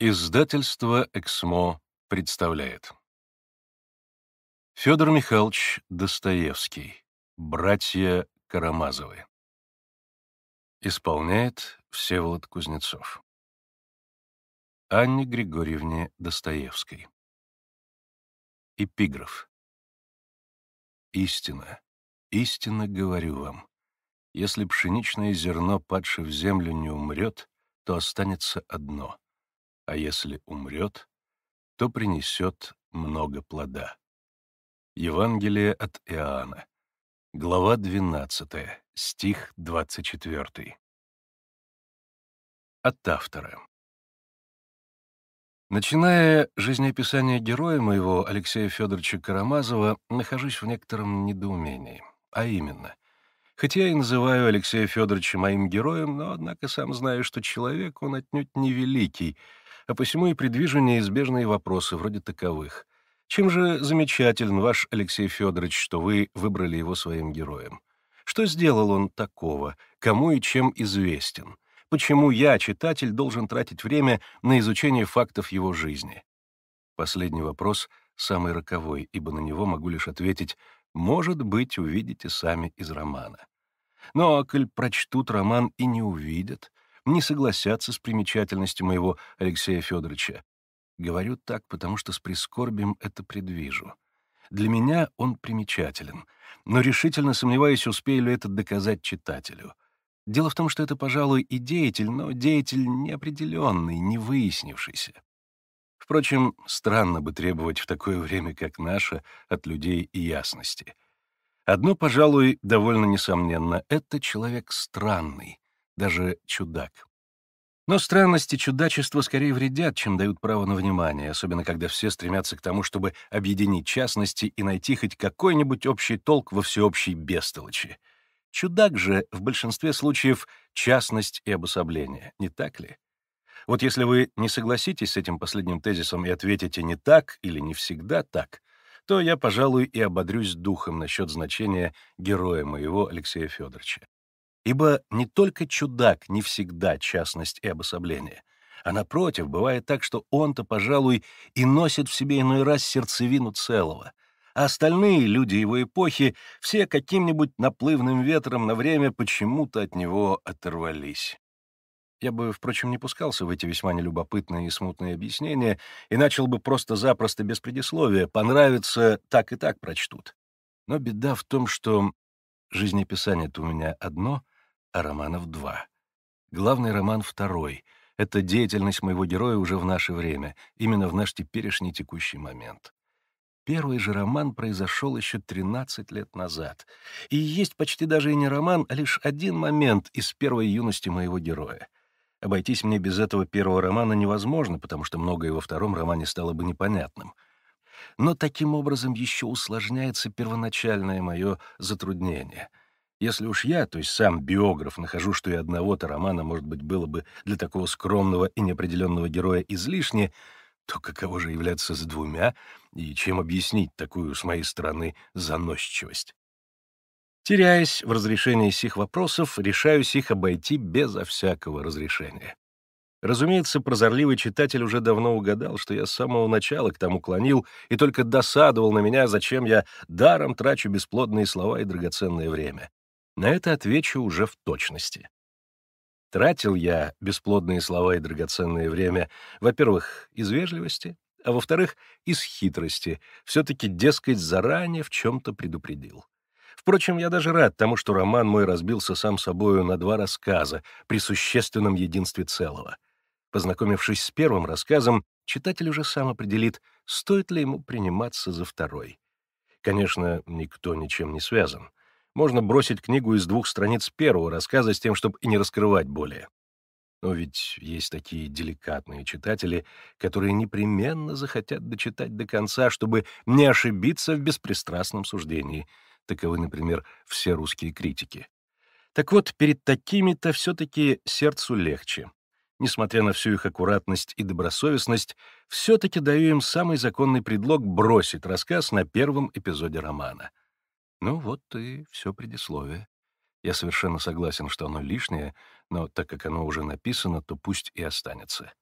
Издательство «Эксмо» представляет. Федор Михайлович Достоевский. Братья Карамазовы. Исполняет Всеволод Кузнецов. Анне Григорьевне Достоевской. Эпиграф. Истина, истинно говорю вам, если пшеничное зерно, падше в землю, не умрет, то останется одно — а если умрет, то принесет много плода. Евангелие от Иоанна, глава 12, стих 24. От автора. Начиная жизнеописание героя моего, Алексея Федоровича Карамазова, нахожусь в некотором недоумении. А именно, хотя я и называю Алексея Федоровича моим героем, но, однако, сам знаю, что человек он отнюдь не великий а посему и предвижу неизбежные вопросы вроде таковых. Чем же замечателен ваш Алексей Федорович, что вы выбрали его своим героем? Что сделал он такого? Кому и чем известен? Почему я, читатель, должен тратить время на изучение фактов его жизни? Последний вопрос самый роковой, ибо на него могу лишь ответить «Может быть, увидите сами из романа». Но, а коль прочтут роман и не увидят — не согласятся с примечательностью моего Алексея Федоровича. Говорю так, потому что с прискорбием это предвижу. Для меня он примечателен, но решительно сомневаюсь, успею ли это доказать читателю. Дело в том, что это, пожалуй, и деятель, но деятель неопределенный, не выяснившийся. Впрочем, странно бы требовать в такое время, как наше, от людей ясности. Одно, пожалуй, довольно несомненно, это человек странный, даже чудак. Но странности чудачества скорее вредят, чем дают право на внимание, особенно когда все стремятся к тому, чтобы объединить частности и найти хоть какой-нибудь общий толк во всеобщей бестолочи. Чудак же в большинстве случаев частность и обособление, не так ли? Вот если вы не согласитесь с этим последним тезисом и ответите «не так» или «не всегда так», то я, пожалуй, и ободрюсь духом насчет значения героя моего Алексея Федоровича. Ибо не только чудак не всегда частность и обособление, а напротив, бывает так, что он-то, пожалуй, и носит в себе иной раз сердцевину целого, а остальные люди его эпохи все каким-нибудь наплывным ветром на время почему-то от него оторвались. Я бы, впрочем, не пускался в эти весьма нелюбопытные и смутные объяснения и начал бы просто-запросто без предисловия «понравится, так и так прочтут». Но беда в том, что жизнеписание-то у меня одно — а романов два. Главный роман второй — это деятельность моего героя уже в наше время, именно в наш теперешний текущий момент. Первый же роман произошел еще 13 лет назад. И есть почти даже и не роман, а лишь один момент из первой юности моего героя. Обойтись мне без этого первого романа невозможно, потому что многое во втором романе стало бы непонятным. Но таким образом еще усложняется первоначальное мое затруднение — если уж я, то есть сам биограф, нахожу, что и одного-то романа, может быть, было бы для такого скромного и неопределенного героя излишне, то каково же являться с двумя и чем объяснить такую, с моей стороны, заносчивость? Теряясь в разрешении сих вопросов, решаюсь их обойти безо всякого разрешения. Разумеется, прозорливый читатель уже давно угадал, что я с самого начала к тому клонил и только досадовал на меня, зачем я даром трачу бесплодные слова и драгоценное время. На это отвечу уже в точности. Тратил я бесплодные слова и драгоценное время, во-первых, из вежливости, а во-вторых, из хитрости, все-таки, дескать, заранее в чем-то предупредил. Впрочем, я даже рад тому, что роман мой разбился сам собою на два рассказа при существенном единстве целого. Познакомившись с первым рассказом, читатель уже сам определит, стоит ли ему приниматься за второй. Конечно, никто ничем не связан можно бросить книгу из двух страниц первого рассказа с тем, чтобы и не раскрывать более. Но ведь есть такие деликатные читатели, которые непременно захотят дочитать до конца, чтобы не ошибиться в беспристрастном суждении. Таковы, например, все русские критики. Так вот, перед такими-то все-таки сердцу легче. Несмотря на всю их аккуратность и добросовестность, все-таки даю им самый законный предлог бросить рассказ на первом эпизоде романа — ну вот и все предисловие. Я совершенно согласен, что оно лишнее, но так как оно уже написано, то пусть и останется.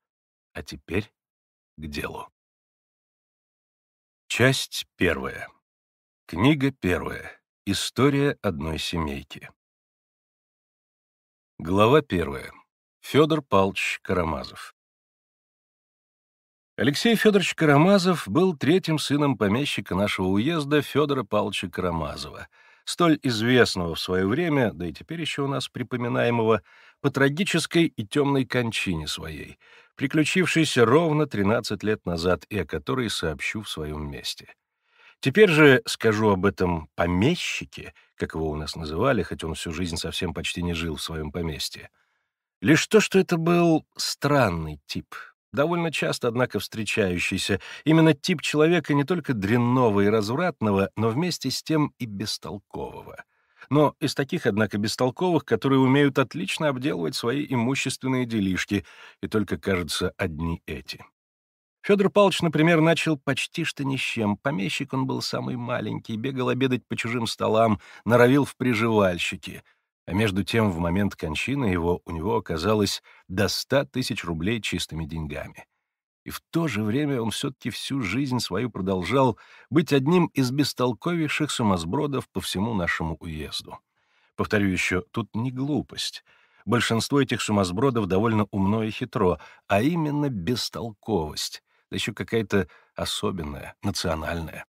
А теперь к делу. Часть первая. Книга первая. История одной семейки. Глава первая. Федор Палч Карамазов. Алексей Федорович Карамазов был третьим сыном помещика нашего уезда Федора Павловича Карамазова, столь известного в свое время, да и теперь еще у нас припоминаемого, по трагической и темной кончине своей, приключившейся ровно 13 лет назад и о которой сообщу в своем месте. Теперь же скажу об этом помещике, как его у нас называли, хоть он всю жизнь совсем почти не жил в своем поместье. Лишь то, что это был странный тип, довольно часто, однако, встречающийся, именно тип человека не только дрянного и развратного, но вместе с тем и бестолкового. Но из таких, однако, бестолковых, которые умеют отлично обделывать свои имущественные делишки, и только, кажется, одни эти. Федор Павлович, например, начал почти что ни с чем. Помещик он был самый маленький, бегал обедать по чужим столам, норовил в приживальщике — а между тем, в момент кончины его у него оказалось до ста тысяч рублей чистыми деньгами. И в то же время он все-таки всю жизнь свою продолжал быть одним из бестолковейших сумасбродов по всему нашему уезду. Повторю еще, тут не глупость. Большинство этих сумасбродов довольно умно и хитро, а именно бестолковость, да еще какая-то особенная, национальная.